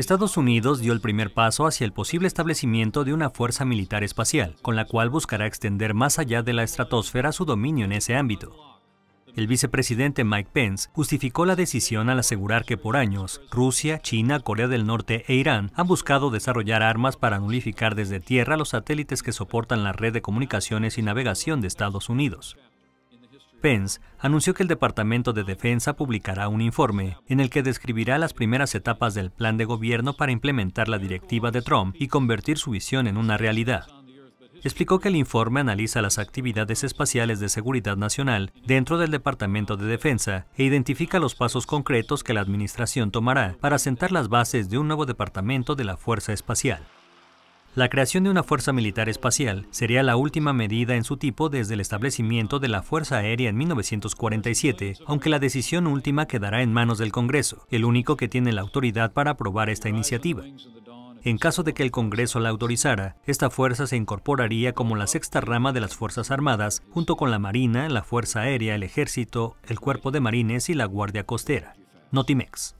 Estados Unidos dio el primer paso hacia el posible establecimiento de una fuerza militar espacial, con la cual buscará extender más allá de la estratosfera su dominio en ese ámbito. El vicepresidente Mike Pence justificó la decisión al asegurar que por años Rusia, China, Corea del Norte e Irán han buscado desarrollar armas para nulificar desde tierra los satélites que soportan la red de comunicaciones y navegación de Estados Unidos. Pence anunció que el Departamento de Defensa publicará un informe en el que describirá las primeras etapas del plan de gobierno para implementar la directiva de Trump y convertir su visión en una realidad. Explicó que el informe analiza las actividades espaciales de seguridad nacional dentro del Departamento de Defensa e identifica los pasos concretos que la Administración tomará para sentar las bases de un nuevo Departamento de la Fuerza Espacial. La creación de una fuerza militar espacial sería la última medida en su tipo desde el establecimiento de la Fuerza Aérea en 1947, aunque la decisión última quedará en manos del Congreso, el único que tiene la autoridad para aprobar esta iniciativa. En caso de que el Congreso la autorizara, esta fuerza se incorporaría como la sexta rama de las Fuerzas Armadas, junto con la Marina, la Fuerza Aérea, el Ejército, el Cuerpo de Marines y la Guardia Costera. Notimex.